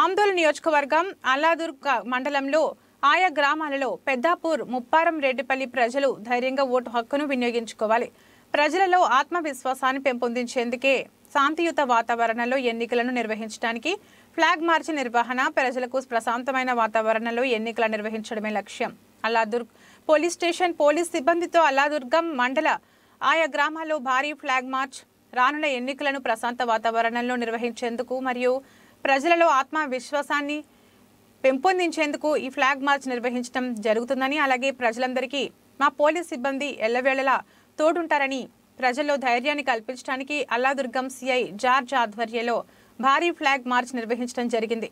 ఆందోళన నియోజకవర్గం అల్లాదుర్గ మండలంలో ఆయా గ్రామాలలో పెద్దాపూర్ ముప్పారం రెడ్డిపల్లి ప్రజలు ధైర్యంగా ఓటు హక్కును వినియోగించుకోవాలి ప్రజలలో ఆత్మవిశ్వాసాన్ని పెంపొందించేందుకే శాంతియుత వాతావరణంలో ఎన్నికలను నిర్వహించడానికి ఫ్లాగ్ మార్చి నిర్వహణ ప్రజలకు ప్రశాంతమైన వాతావరణంలో ఎన్నికలు నిర్వహించడమే లక్ష్యం అల్లాదుర్గ్ పోలీస్ స్టేషన్ పోలీస్ సిబ్బందితో అల్లాదుర్గం మండల ఆయా గ్రామాల్లో భారీ ఫ్లాగ్ మార్చ్ రానున్న ఎన్నికలను ప్రశాంత వాతావరణంలో నిర్వహించేందుకు మరియు ప్రజలలో ఆత్మవిశ్వాసాన్ని పెంపొందించేందుకు ఈ ఫ్లాగ్ మార్చ్ నిర్వహించడం జరుగుతుందని అలాగే ప్రజలందరికీ మా పోలీస్ సిబ్బంది ఎల్లవేళలా తోడుంటారని ప్రజల్లో ధైర్యాన్ని కల్పించడానికి అల్లాదుర్గం సిఐ జార్జ్ ఆధ్వర్యంలో భారీ ఫ్లాగ్ మార్చ్ నిర్వహించడం జరిగింది